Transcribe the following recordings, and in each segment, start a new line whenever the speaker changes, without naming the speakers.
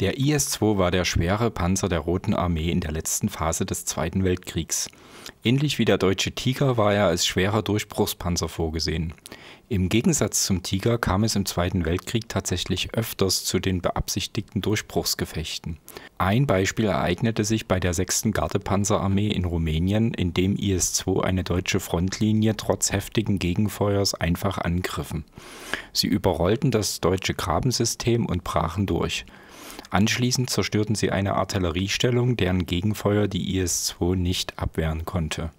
Der IS-2 war der schwere Panzer der Roten Armee in der letzten Phase des Zweiten Weltkriegs. Ähnlich wie der deutsche Tiger war er als schwerer Durchbruchspanzer vorgesehen. Im Gegensatz zum Tiger kam es im Zweiten Weltkrieg tatsächlich öfters zu den beabsichtigten Durchbruchsgefechten. Ein Beispiel ereignete sich bei der 6. Gardepanzerarmee in Rumänien, in dem IS-2 eine deutsche Frontlinie trotz heftigen Gegenfeuers einfach angriffen. Sie überrollten das deutsche Grabensystem und brachen durch. Anschließend zerstörten sie eine Artilleriestellung, deren Gegenfeuer die IS-2 nicht abwehren konnte.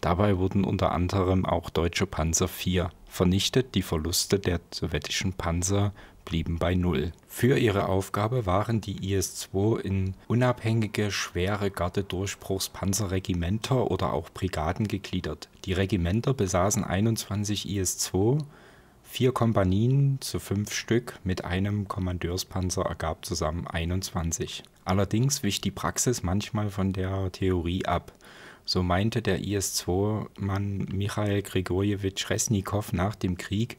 Dabei wurden unter anderem auch deutsche Panzer IV vernichtet, die Verluste der sowjetischen Panzer blieben bei Null. Für ihre Aufgabe waren die IS-2 in unabhängige, schwere Gardedurchbruchspanzerregimenter oder auch Brigaden gegliedert. Die Regimenter besaßen 21 IS-2 Vier Kompanien zu fünf Stück mit einem Kommandeurspanzer ergab zusammen 21. Allerdings wich die Praxis manchmal von der Theorie ab. So meinte der IS-2-Mann Michael Grigorjewitsch Resnikow nach dem Krieg,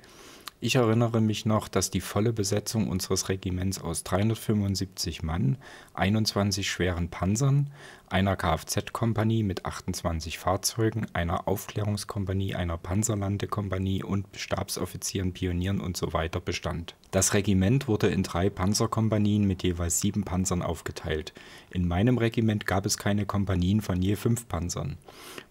ich erinnere mich noch, dass die volle Besetzung unseres Regiments aus 375 Mann, 21 schweren Panzern, einer Kfz-Kompanie mit 28 Fahrzeugen, einer Aufklärungskompanie, einer Panzerlandekompanie und Stabsoffizieren, Pionieren usw. bestand. Das Regiment wurde in drei Panzerkompanien mit jeweils sieben Panzern aufgeteilt. In meinem Regiment gab es keine Kompanien von je fünf Panzern.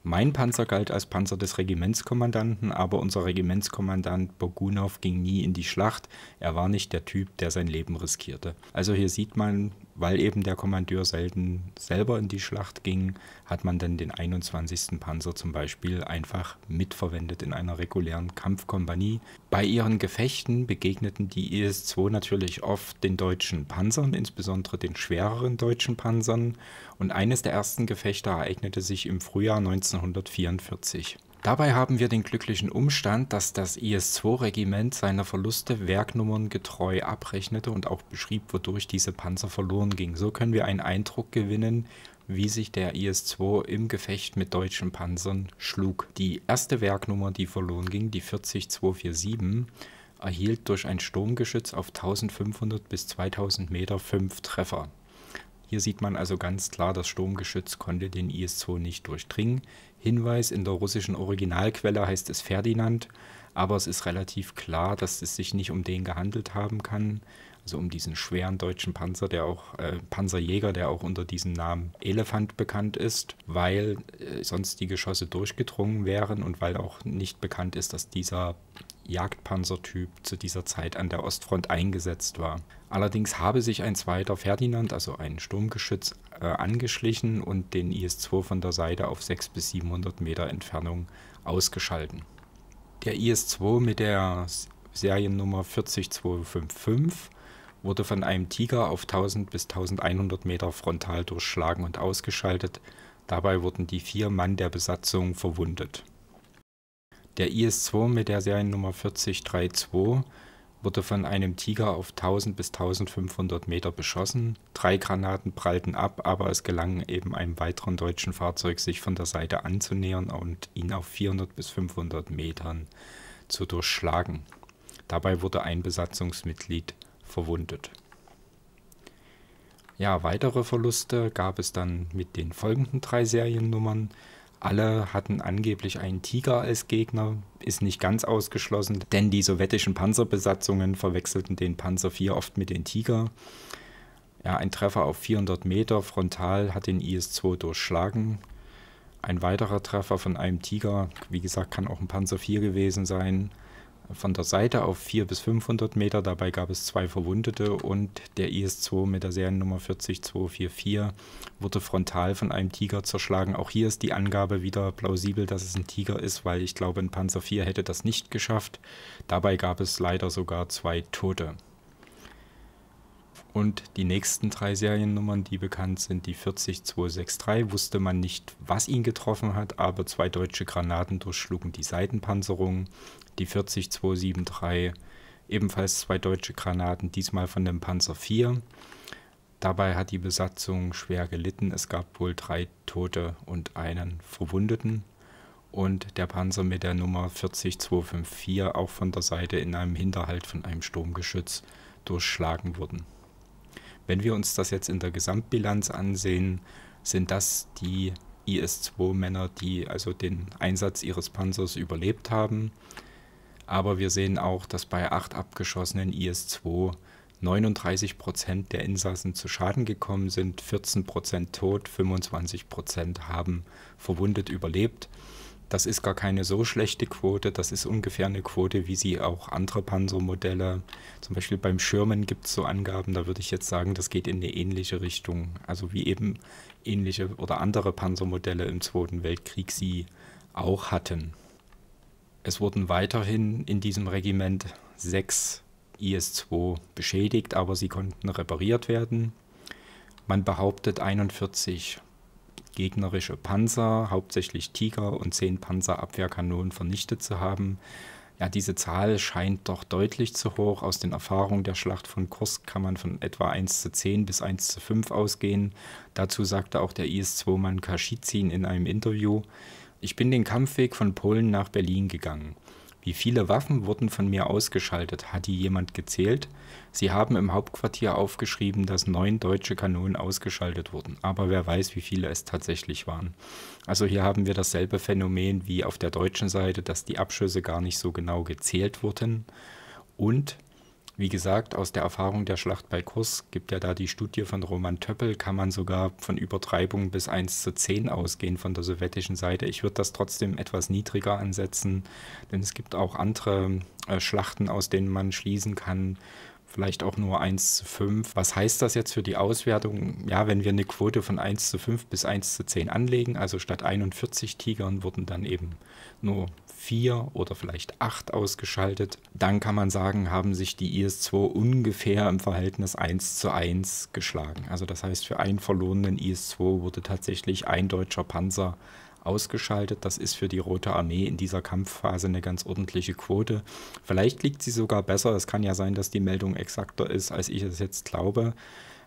Mein Panzer galt als Panzer des Regimentskommandanten, aber unser Regimentskommandant Bogunow ging nie in die Schlacht. Er war nicht der Typ, der sein Leben riskierte. Also hier sieht man, weil eben der Kommandeur selten selber in die Schlacht ging, hat man dann den 21. Panzer zum Beispiel einfach mitverwendet in einer regulären Kampfkompanie. Bei ihren Gefechten begegneten die IS-2 natürlich oft den deutschen Panzern, insbesondere den schwereren deutschen Panzern. Und eines der ersten Gefechte ereignete sich im Frühjahr 1944. Dabei haben wir den glücklichen Umstand, dass das IS-2-Regiment seiner Verluste Werknummern getreu abrechnet und auch beschrieb, wodurch diese Panzer verloren gingen. So können wir einen Eindruck gewinnen, wie sich der IS-2 im Gefecht mit deutschen Panzern schlug. Die erste Werknummer, die verloren ging, die 40247, erhielt durch ein Sturmgeschütz auf 1500 bis 2000 Meter fünf Treffer. Hier sieht man also ganz klar, das Sturmgeschütz konnte den IS-2 nicht durchdringen. Hinweis. In der russischen Originalquelle heißt es Ferdinand, aber es ist relativ klar, dass es sich nicht um den gehandelt haben kann. Also um diesen schweren deutschen Panzer, der auch äh, Panzerjäger, der auch unter diesem Namen Elefant bekannt ist, weil äh, sonst die Geschosse durchgedrungen wären und weil auch nicht bekannt ist, dass dieser Jagdpanzertyp zu dieser Zeit an der Ostfront eingesetzt war. Allerdings habe sich ein zweiter Ferdinand, also ein Sturmgeschütz, äh, angeschlichen und den IS-2 von der Seite auf 600 bis 700 Meter Entfernung ausgeschalten. Der IS-2 mit der Seriennummer 40255 wurde von einem Tiger auf 1000 bis 1100 Meter frontal durchschlagen und ausgeschaltet. Dabei wurden die vier Mann der Besatzung verwundet. Der IS-2 mit der Seriennummer 4032 wurde von einem Tiger auf 1000 bis 1500 Meter beschossen. Drei Granaten prallten ab, aber es gelang eben einem weiteren deutschen Fahrzeug, sich von der Seite anzunähern und ihn auf 400 bis 500 Metern zu durchschlagen. Dabei wurde ein Besatzungsmitglied verwundet. Ja, weitere Verluste gab es dann mit den folgenden drei Seriennummern. Alle hatten angeblich einen Tiger als Gegner, ist nicht ganz ausgeschlossen, denn die sowjetischen Panzerbesatzungen verwechselten den Panzer IV oft mit dem Tiger. Ja, ein Treffer auf 400 Meter frontal hat den IS-2 durchschlagen. Ein weiterer Treffer von einem Tiger, wie gesagt, kann auch ein Panzer IV gewesen sein, von der Seite auf 400 bis 500 Meter. Dabei gab es zwei Verwundete und der IS-2 mit der Seriennummer 40244 wurde frontal von einem Tiger zerschlagen. Auch hier ist die Angabe wieder plausibel, dass es ein Tiger ist, weil ich glaube, ein Panzer IV hätte das nicht geschafft. Dabei gab es leider sogar zwei Tote. Und die nächsten drei Seriennummern, die bekannt sind, die 40263, wusste man nicht, was ihn getroffen hat, aber zwei deutsche Granaten durchschlugen die Seitenpanzerung. Die 40273, ebenfalls zwei deutsche Granaten, diesmal von dem Panzer 4. Dabei hat die Besatzung schwer gelitten. Es gab wohl drei Tote und einen Verwundeten. Und der Panzer mit der Nummer 40254 auch von der Seite in einem Hinterhalt von einem Sturmgeschütz durchschlagen wurden. Wenn wir uns das jetzt in der Gesamtbilanz ansehen, sind das die IS-2-Männer, die also den Einsatz ihres Panzers überlebt haben. Aber wir sehen auch, dass bei acht abgeschossenen IS-2 39% Prozent der Insassen zu Schaden gekommen sind, 14% Prozent tot, 25% Prozent haben verwundet überlebt das ist gar keine so schlechte Quote, das ist ungefähr eine Quote, wie sie auch andere Panzermodelle, zum Beispiel beim Schirmen gibt es so Angaben, da würde ich jetzt sagen, das geht in eine ähnliche Richtung, also wie eben ähnliche oder andere Panzermodelle im Zweiten Weltkrieg sie auch hatten. Es wurden weiterhin in diesem Regiment sechs IS-2 beschädigt, aber sie konnten repariert werden. Man behauptet 41 gegnerische Panzer, hauptsächlich Tiger und zehn Panzerabwehrkanonen vernichtet zu haben. Ja, diese Zahl scheint doch deutlich zu hoch. Aus den Erfahrungen der Schlacht von Kursk kann man von etwa 1 zu 10 bis 1 zu 5 ausgehen. Dazu sagte auch der IS-2-Mann Kaschizin in einem Interview, ich bin den Kampfweg von Polen nach Berlin gegangen. Wie viele Waffen wurden von mir ausgeschaltet? Hat die jemand gezählt? Sie haben im Hauptquartier aufgeschrieben, dass neun deutsche Kanonen ausgeschaltet wurden. Aber wer weiß, wie viele es tatsächlich waren. Also hier haben wir dasselbe Phänomen wie auf der deutschen Seite, dass die Abschüsse gar nicht so genau gezählt wurden. Und wie gesagt, aus der Erfahrung der Schlacht bei Kurs gibt ja da die Studie von Roman Töppel, kann man sogar von Übertreibung bis 1 zu 10 ausgehen von der sowjetischen Seite. Ich würde das trotzdem etwas niedriger ansetzen, denn es gibt auch andere äh, Schlachten, aus denen man schließen kann, vielleicht auch nur 1 zu 5. Was heißt das jetzt für die Auswertung? Ja, wenn wir eine Quote von 1 zu 5 bis 1 zu 10 anlegen, also statt 41 Tigern wurden dann eben nur vier oder vielleicht acht ausgeschaltet. Dann kann man sagen, haben sich die IS-2 ungefähr im Verhältnis 1 zu 1 geschlagen. Also das heißt, für einen verlorenen IS-2 wurde tatsächlich ein deutscher Panzer ausgeschaltet. Das ist für die Rote Armee in dieser Kampfphase eine ganz ordentliche Quote. Vielleicht liegt sie sogar besser. Es kann ja sein, dass die Meldung exakter ist, als ich es jetzt glaube.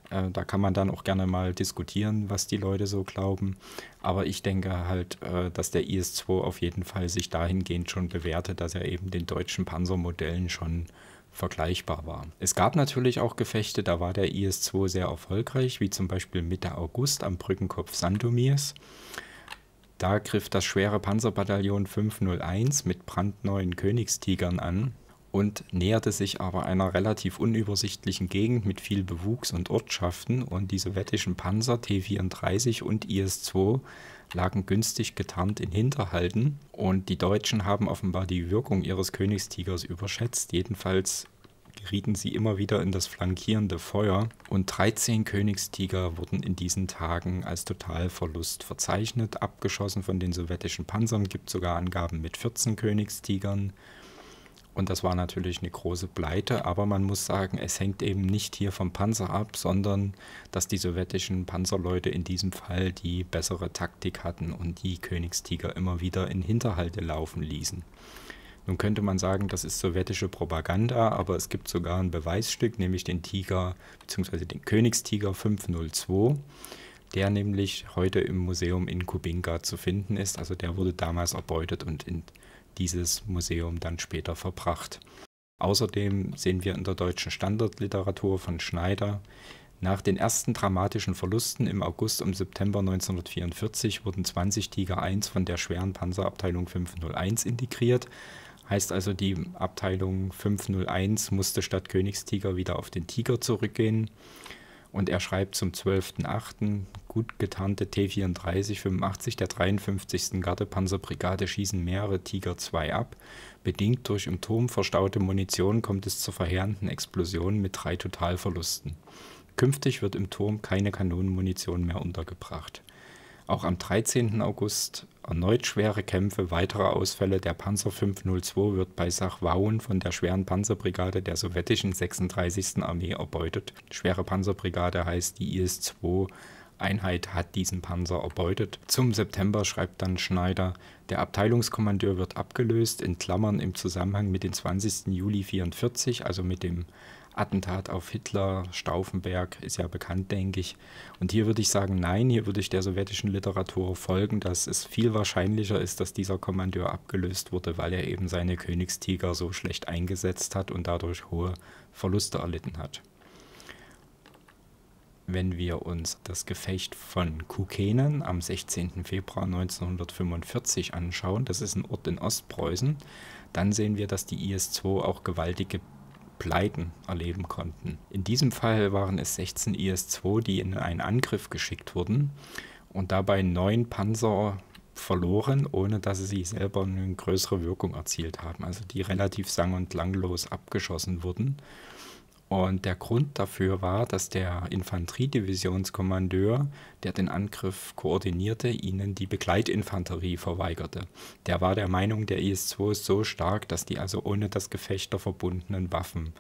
Äh, da kann man dann auch gerne mal diskutieren, was die Leute so glauben. Aber ich denke halt, äh, dass der IS-2 auf jeden Fall sich dahingehend schon bewährte, dass er eben den deutschen Panzermodellen schon vergleichbar war. Es gab natürlich auch Gefechte, da war der IS-2 sehr erfolgreich, wie zum Beispiel Mitte August am Brückenkopf Sandomirs. Da griff das schwere Panzerbataillon 501 mit brandneuen Königstigern an und näherte sich aber einer relativ unübersichtlichen Gegend mit viel Bewuchs und Ortschaften und die sowjetischen Panzer T-34 und IS-2 lagen günstig getarnt in Hinterhalten und die Deutschen haben offenbar die Wirkung ihres Königstigers überschätzt. Jedenfalls gerieten sie immer wieder in das flankierende Feuer und 13 Königstiger wurden in diesen Tagen als Totalverlust verzeichnet, abgeschossen von den sowjetischen Panzern, gibt sogar Angaben mit 14 Königstigern und das war natürlich eine große Pleite, aber man muss sagen, es hängt eben nicht hier vom Panzer ab, sondern dass die sowjetischen Panzerleute in diesem Fall die bessere Taktik hatten und die Königstiger immer wieder in Hinterhalte laufen ließen. Nun könnte man sagen, das ist sowjetische Propaganda, aber es gibt sogar ein Beweisstück, nämlich den Tiger bzw. den Königstiger 502, der nämlich heute im Museum in Kubinka zu finden ist. Also der wurde damals erbeutet und in dieses Museum dann später verbracht. Außerdem sehen wir in der deutschen Standardliteratur von Schneider, nach den ersten dramatischen Verlusten im August und September 1944 wurden 20 Tiger I von der schweren Panzerabteilung 501 integriert. Heißt also, die Abteilung 501 musste statt Königstiger wieder auf den Tiger zurückgehen. Und er schreibt zum 12.8. gut getarnte T-34-85 der 53. Gardepanzerbrigade schießen mehrere Tiger II ab. Bedingt durch im Turm verstaute Munition kommt es zur verheerenden Explosion mit drei Totalverlusten. Künftig wird im Turm keine Kanonenmunition mehr untergebracht. Auch am 13. August erneut schwere Kämpfe, weitere Ausfälle. Der Panzer 502 wird bei Sachwaun von der schweren Panzerbrigade der sowjetischen 36. Armee erbeutet. Schwere Panzerbrigade heißt die IS-2 Einheit hat diesen Panzer erbeutet. Zum September schreibt dann Schneider, der Abteilungskommandeur wird abgelöst, in Klammern im Zusammenhang mit dem 20. Juli 1944, also mit dem Attentat auf Hitler, Stauffenberg ist ja bekannt, denke ich. Und hier würde ich sagen, nein, hier würde ich der sowjetischen Literatur folgen, dass es viel wahrscheinlicher ist, dass dieser Kommandeur abgelöst wurde, weil er eben seine Königstiger so schlecht eingesetzt hat und dadurch hohe Verluste erlitten hat. Wenn wir uns das Gefecht von Kukenen am 16. Februar 1945 anschauen, das ist ein Ort in Ostpreußen, dann sehen wir, dass die IS-2 auch gewaltige Pleiten erleben konnten. In diesem Fall waren es 16 IS-2, die in einen Angriff geschickt wurden und dabei neun Panzer verloren, ohne dass sie sich selber eine größere Wirkung erzielt haben. Also die relativ sang- und langlos abgeschossen wurden. Und der Grund dafür war, dass der Infanteriedivisionskommandeur, der den Angriff koordinierte, ihnen die Begleitinfanterie verweigerte. Der war der Meinung, der e IS-2 ist so stark, dass die also ohne das Gefecht der verbundenen Waffen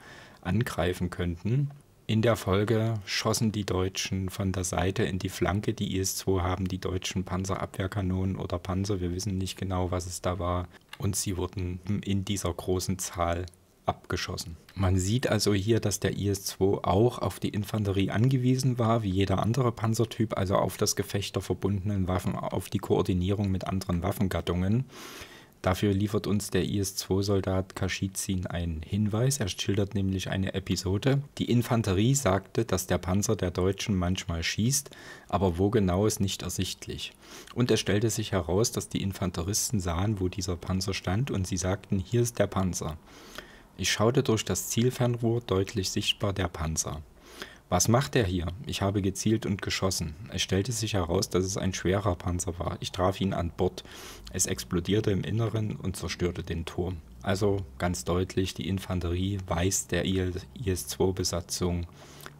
angreifen könnten. In der Folge schossen die Deutschen von der Seite in die Flanke. Die e IS-2 haben die deutschen Panzerabwehrkanonen oder Panzer, wir wissen nicht genau, was es da war, und sie wurden in dieser großen Zahl abgeschossen. Man sieht also hier, dass der IS-2 auch auf die Infanterie angewiesen war, wie jeder andere Panzertyp, also auf das Gefecht der verbundenen Waffen, auf die Koordinierung mit anderen Waffengattungen. Dafür liefert uns der IS-2-Soldat Kaschizin einen Hinweis. Er schildert nämlich eine Episode. Die Infanterie sagte, dass der Panzer der Deutschen manchmal schießt, aber wo genau ist nicht ersichtlich. Und es stellte sich heraus, dass die Infanteristen sahen, wo dieser Panzer stand und sie sagten, hier ist der Panzer. Ich schaute durch das Zielfernrohr deutlich sichtbar der Panzer. Was macht er hier? Ich habe gezielt und geschossen. Es stellte sich heraus, dass es ein schwerer Panzer war. Ich traf ihn an Bord. Es explodierte im Inneren und zerstörte den Turm. Also ganz deutlich, die Infanterie weist der IS-2-Besatzung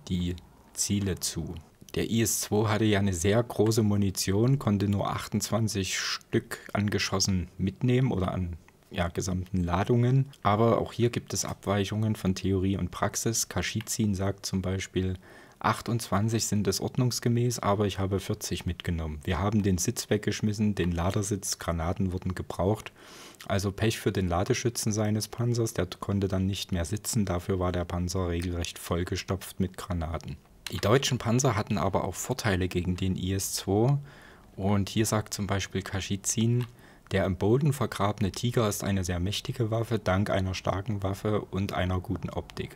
die Ziele zu. Der IS-2 hatte ja eine sehr große Munition, konnte nur 28 Stück angeschossen mitnehmen oder an ja, gesamten Ladungen. Aber auch hier gibt es Abweichungen von Theorie und Praxis. Kaschizin sagt zum Beispiel, 28 sind es ordnungsgemäß, aber ich habe 40 mitgenommen. Wir haben den Sitz weggeschmissen, den Ladersitz, Granaten wurden gebraucht. Also Pech für den Ladeschützen seines Panzers, der konnte dann nicht mehr sitzen, dafür war der Panzer regelrecht vollgestopft mit Granaten. Die deutschen Panzer hatten aber auch Vorteile gegen den IS-2 und hier sagt zum Beispiel Kaschizin, der im Boden vergrabene Tiger ist eine sehr mächtige Waffe dank einer starken Waffe und einer guten Optik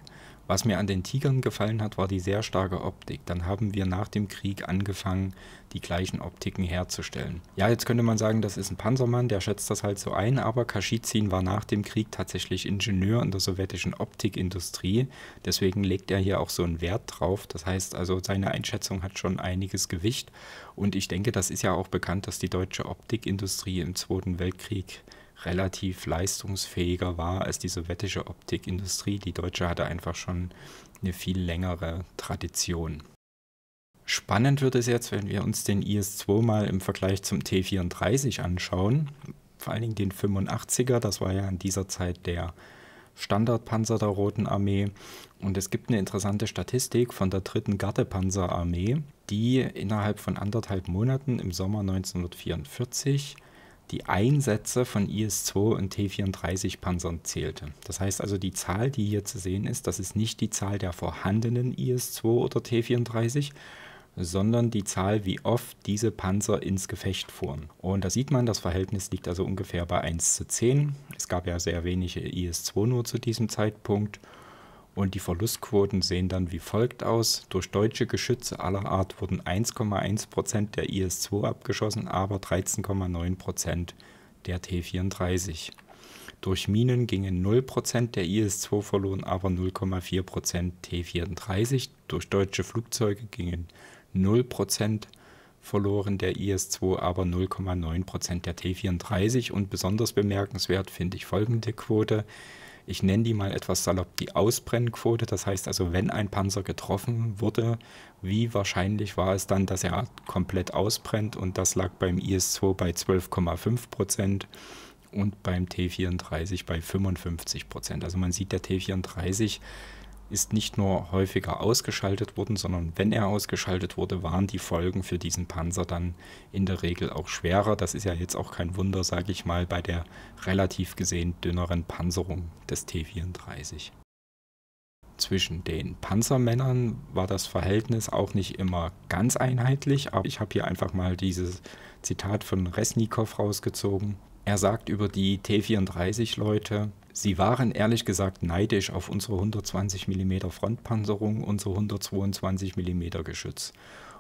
was mir an den Tigern gefallen hat, war die sehr starke Optik. Dann haben wir nach dem Krieg angefangen, die gleichen Optiken herzustellen. Ja, jetzt könnte man sagen, das ist ein Panzermann, der schätzt das halt so ein, aber Kaschizin war nach dem Krieg tatsächlich Ingenieur in der sowjetischen Optikindustrie. Deswegen legt er hier auch so einen Wert drauf. Das heißt also, seine Einschätzung hat schon einiges Gewicht. Und ich denke, das ist ja auch bekannt, dass die deutsche Optikindustrie im Zweiten Weltkrieg relativ leistungsfähiger war als die sowjetische Optikindustrie. Die deutsche hatte einfach schon eine viel längere Tradition. Spannend wird es jetzt, wenn wir uns den IS-2 mal im Vergleich zum T34 anschauen. Vor allen Dingen den 85er, das war ja in dieser Zeit der Standardpanzer der Roten Armee. Und es gibt eine interessante Statistik von der dritten Gardepanzerarmee, die innerhalb von anderthalb Monaten im Sommer 1944 die Einsätze von IS-2 und T-34-Panzern zählte. Das heißt also, die Zahl, die hier zu sehen ist, das ist nicht die Zahl der vorhandenen IS-2 oder T-34, sondern die Zahl, wie oft diese Panzer ins Gefecht fuhren. Und da sieht man, das Verhältnis liegt also ungefähr bei 1 zu 10. Es gab ja sehr wenige IS-2 nur zu diesem Zeitpunkt und die Verlustquoten sehen dann wie folgt aus. Durch deutsche Geschütze aller Art wurden 1,1% der IS-2 abgeschossen, aber 13,9% der T-34. Durch Minen gingen 0% der IS-2 verloren, aber 0,4% T-34. Durch deutsche Flugzeuge gingen 0% verloren der IS-2, aber 0,9% der T-34. Und besonders bemerkenswert finde ich folgende Quote ich nenne die mal etwas salopp, die Ausbrennquote. Das heißt also, wenn ein Panzer getroffen wurde, wie wahrscheinlich war es dann, dass er komplett ausbrennt? Und das lag beim IS-2 bei 12,5 Prozent und beim T34 bei 55 Prozent. Also man sieht, der T34 ist nicht nur häufiger ausgeschaltet worden, sondern wenn er ausgeschaltet wurde, waren die Folgen für diesen Panzer dann in der Regel auch schwerer. Das ist ja jetzt auch kein Wunder, sage ich mal, bei der relativ gesehen dünneren Panzerung des T-34. Zwischen den Panzermännern war das Verhältnis auch nicht immer ganz einheitlich, aber ich habe hier einfach mal dieses Zitat von Resnikow rausgezogen. Er sagt über die T-34-Leute, Sie waren ehrlich gesagt neidisch auf unsere 120 mm Frontpanzerung, unsere 122 mm Geschütz.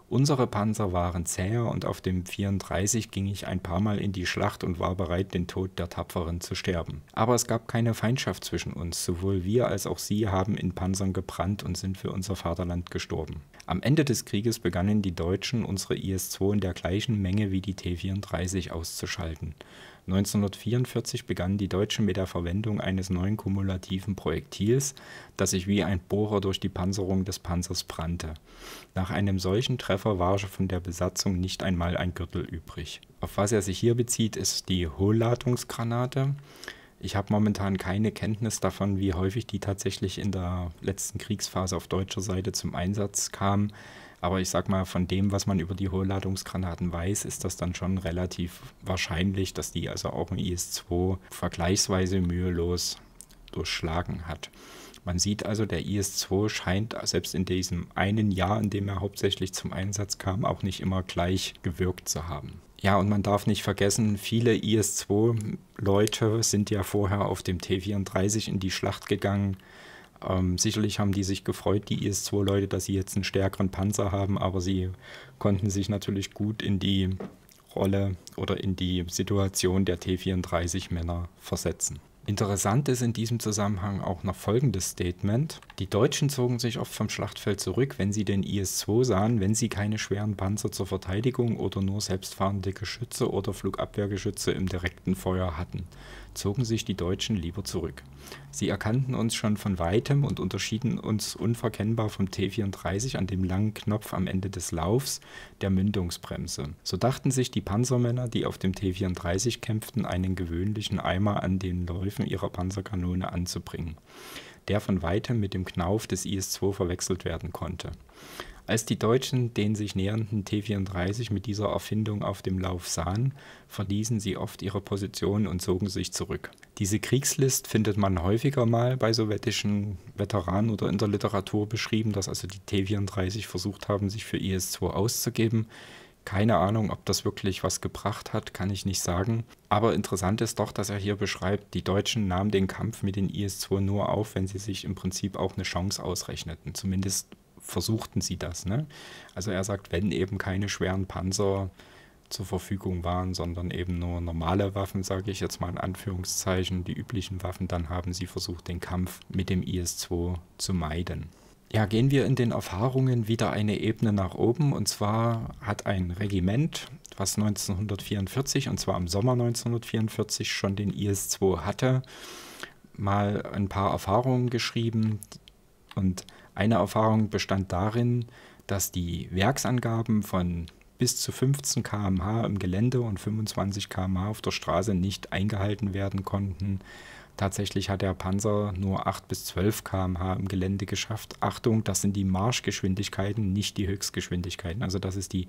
Unsere Panzer waren zäher und auf dem 34 ging ich ein paar Mal in die Schlacht und war bereit, den Tod der Tapferen zu sterben. Aber es gab keine Feindschaft zwischen uns, sowohl wir als auch sie haben in Panzern gebrannt und sind für unser Vaterland gestorben. Am Ende des Krieges begannen die Deutschen, unsere IS-2 in der gleichen Menge wie die T-34 auszuschalten. 1944 begannen die Deutschen mit der Verwendung eines neuen kumulativen Projektils, das sich wie ein Bohrer durch die Panzerung des Panzers brannte. Nach einem solchen Treffer war schon von der Besatzung nicht einmal ein Gürtel übrig. Auf was er sich hier bezieht, ist die Hohlladungsgranate. Ich habe momentan keine Kenntnis davon, wie häufig die tatsächlich in der letzten Kriegsphase auf deutscher Seite zum Einsatz kam. Aber ich sag mal, von dem, was man über die Hohlladungsgranaten weiß, ist das dann schon relativ wahrscheinlich, dass die also auch ein IS-2 vergleichsweise mühelos durchschlagen hat. Man sieht also, der IS-2 scheint selbst in diesem einen Jahr, in dem er hauptsächlich zum Einsatz kam, auch nicht immer gleich gewirkt zu haben. Ja, und man darf nicht vergessen, viele IS-2-Leute sind ja vorher auf dem T-34 in die Schlacht gegangen, ähm, sicherlich haben die sich gefreut, die e IS-2-Leute, dass sie jetzt einen stärkeren Panzer haben, aber sie konnten sich natürlich gut in die Rolle oder in die Situation der T-34-Männer versetzen. Interessant ist in diesem Zusammenhang auch noch folgendes Statement. Die Deutschen zogen sich oft vom Schlachtfeld zurück, wenn sie den e IS-2 sahen, wenn sie keine schweren Panzer zur Verteidigung oder nur selbstfahrende Geschütze oder Flugabwehrgeschütze im direkten Feuer hatten zogen sich die Deutschen lieber zurück. Sie erkannten uns schon von weitem und unterschieden uns unverkennbar vom T-34 an dem langen Knopf am Ende des Laufs, der Mündungsbremse. So dachten sich die Panzermänner, die auf dem T-34 kämpften, einen gewöhnlichen Eimer an den Läufen ihrer Panzerkanone anzubringen, der von weitem mit dem Knauf des IS-2 verwechselt werden konnte. Als die Deutschen den sich nähernden T-34 mit dieser Erfindung auf dem Lauf sahen, verließen sie oft ihre Position und zogen sich zurück. Diese Kriegslist findet man häufiger mal bei sowjetischen Veteranen oder in der Literatur beschrieben, dass also die T-34 versucht haben, sich für IS-2 auszugeben. Keine Ahnung, ob das wirklich was gebracht hat, kann ich nicht sagen. Aber interessant ist doch, dass er hier beschreibt, die Deutschen nahmen den Kampf mit den IS-2 nur auf, wenn sie sich im Prinzip auch eine Chance ausrechneten. Zumindest versuchten sie das. Ne? Also er sagt, wenn eben keine schweren Panzer zur Verfügung waren, sondern eben nur normale Waffen, sage ich jetzt mal in Anführungszeichen, die üblichen Waffen, dann haben sie versucht, den Kampf mit dem IS-2 zu meiden. Ja, gehen wir in den Erfahrungen wieder eine Ebene nach oben. Und zwar hat ein Regiment, was 1944, und zwar im Sommer 1944 schon den IS-2 hatte, mal ein paar Erfahrungen geschrieben. Und eine Erfahrung bestand darin, dass die Werksangaben von bis zu 15 km/h im Gelände und 25 km/h auf der Straße nicht eingehalten werden konnten. Tatsächlich hat der Panzer nur 8 bis 12 km/h im Gelände geschafft. Achtung, das sind die Marschgeschwindigkeiten, nicht die Höchstgeschwindigkeiten. Also das ist die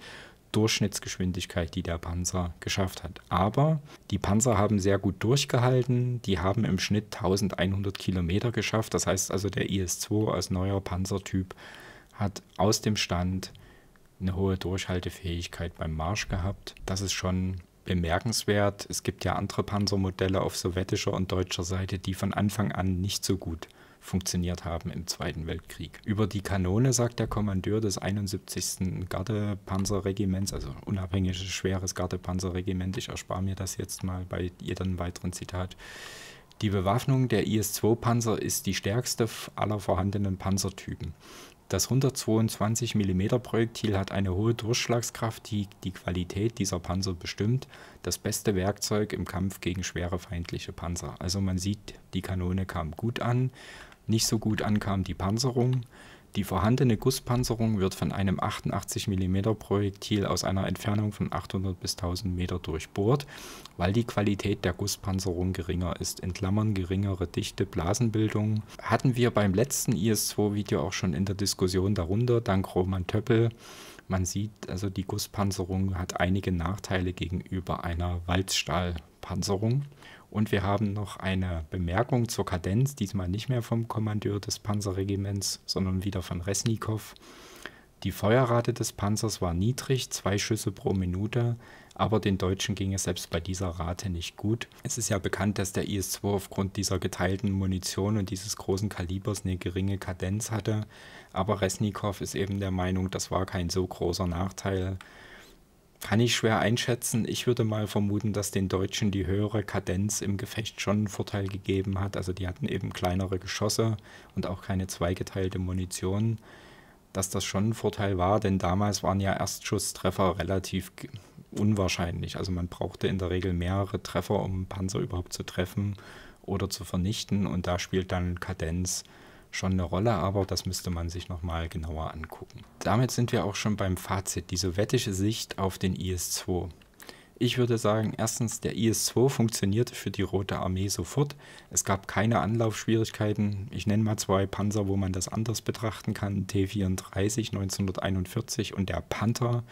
Durchschnittsgeschwindigkeit, die der Panzer geschafft hat. Aber die Panzer haben sehr gut durchgehalten. Die haben im Schnitt 1100 Kilometer geschafft. Das heißt also, der IS-2 als neuer Panzertyp hat aus dem Stand eine hohe Durchhaltefähigkeit beim Marsch gehabt. Das ist schon bemerkenswert. Es gibt ja andere Panzermodelle auf sowjetischer und deutscher Seite, die von Anfang an nicht so gut funktioniert haben im Zweiten Weltkrieg. Über die Kanone sagt der Kommandeur des 71. Gardepanzerregiments, also unabhängiges schweres Gardepanzerregiment, ich erspare mir das jetzt mal bei jedem weiteren Zitat, die Bewaffnung der IS-2-Panzer ist die stärkste aller vorhandenen Panzertypen. Das 122 mm Projektil hat eine hohe Durchschlagskraft, die die Qualität dieser Panzer bestimmt. Das beste Werkzeug im Kampf gegen schwere feindliche Panzer. Also man sieht, die Kanone kam gut an. Nicht so gut ankam die Panzerung. Die vorhandene Gusspanzerung wird von einem 88 mm Projektil aus einer Entfernung von 800 bis 1000 Meter durchbohrt, weil die Qualität der Gusspanzerung geringer ist, in Klammern geringere Dichte, Blasenbildung. Hatten wir beim letzten IS-2-Video auch schon in der Diskussion darunter, dank Roman Töppel. Man sieht, also die Gusspanzerung hat einige Nachteile gegenüber einer Walzstahlpanzerung. Und wir haben noch eine Bemerkung zur Kadenz, diesmal nicht mehr vom Kommandeur des Panzerregiments, sondern wieder von Resnikow. Die Feuerrate des Panzers war niedrig, zwei Schüsse pro Minute, aber den Deutschen ging es selbst bei dieser Rate nicht gut. Es ist ja bekannt, dass der IS-2 aufgrund dieser geteilten Munition und dieses großen Kalibers eine geringe Kadenz hatte, aber Resnikow ist eben der Meinung, das war kein so großer Nachteil, kann ich schwer einschätzen. Ich würde mal vermuten, dass den Deutschen die höhere Kadenz im Gefecht schon einen Vorteil gegeben hat. Also die hatten eben kleinere Geschosse und auch keine zweigeteilte Munition. Dass das schon ein Vorteil war, denn damals waren ja Erstschusstreffer relativ unwahrscheinlich. Also man brauchte in der Regel mehrere Treffer, um einen Panzer überhaupt zu treffen oder zu vernichten. Und da spielt dann Kadenz schon eine Rolle, aber das müsste man sich nochmal genauer angucken. Damit sind wir auch schon beim Fazit, die sowjetische Sicht auf den IS-2. Ich würde sagen, erstens, der IS-2 funktionierte für die Rote Armee sofort. Es gab keine Anlaufschwierigkeiten. Ich nenne mal zwei Panzer, wo man das anders betrachten kann. T-34 1941 und der Panther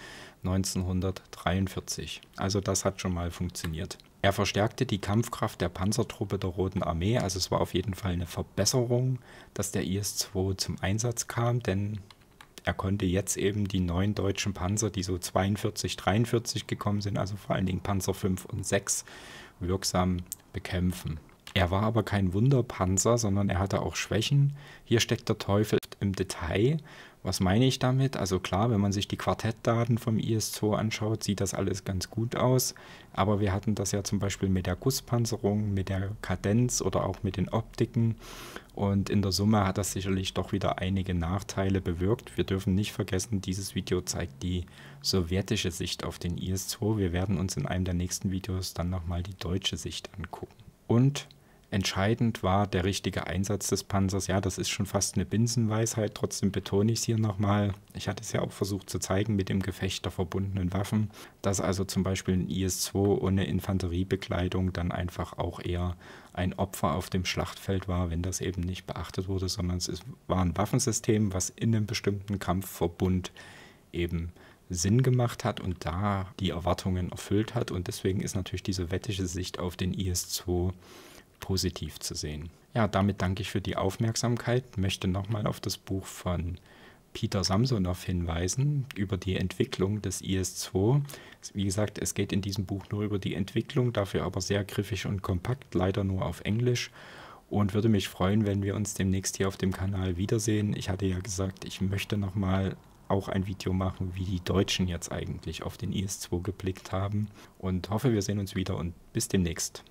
1943. Also das hat schon mal funktioniert. Er verstärkte die Kampfkraft der Panzertruppe der Roten Armee, also es war auf jeden Fall eine Verbesserung, dass der IS-2 zum Einsatz kam, denn er konnte jetzt eben die neuen deutschen Panzer, die so 42, 43 gekommen sind, also vor allen Dingen Panzer 5 und 6, wirksam bekämpfen. Er war aber kein Wunderpanzer, sondern er hatte auch Schwächen. Hier steckt der Teufel im Detail was meine ich damit? Also klar, wenn man sich die Quartettdaten vom IS-2 anschaut, sieht das alles ganz gut aus. Aber wir hatten das ja zum Beispiel mit der Gusspanzerung, mit der Kadenz oder auch mit den Optiken. Und in der Summe hat das sicherlich doch wieder einige Nachteile bewirkt. Wir dürfen nicht vergessen, dieses Video zeigt die sowjetische Sicht auf den IS-2. Wir werden uns in einem der nächsten Videos dann nochmal die deutsche Sicht angucken. Und entscheidend war der richtige Einsatz des Panzers. Ja, das ist schon fast eine Binsenweisheit, trotzdem betone ich es hier nochmal. Ich hatte es ja auch versucht zu zeigen mit dem Gefecht der verbundenen Waffen, dass also zum Beispiel ein IS-2 ohne Infanteriebekleidung dann einfach auch eher ein Opfer auf dem Schlachtfeld war, wenn das eben nicht beachtet wurde, sondern es ist, war ein Waffensystem, was in einem bestimmten Kampfverbund eben Sinn gemacht hat und da die Erwartungen erfüllt hat. Und deswegen ist natürlich diese wettische Sicht auf den IS-2 positiv zu sehen. Ja, damit danke ich für die Aufmerksamkeit, möchte nochmal auf das Buch von Peter Samsonow hinweisen über die Entwicklung des IS-2. Wie gesagt, es geht in diesem Buch nur über die Entwicklung, dafür aber sehr griffig und kompakt, leider nur auf Englisch. Und würde mich freuen, wenn wir uns demnächst hier auf dem Kanal wiedersehen. Ich hatte ja gesagt, ich möchte nochmal auch ein Video machen, wie die Deutschen jetzt eigentlich auf den IS-2 geblickt haben. Und hoffe, wir sehen uns wieder und bis demnächst.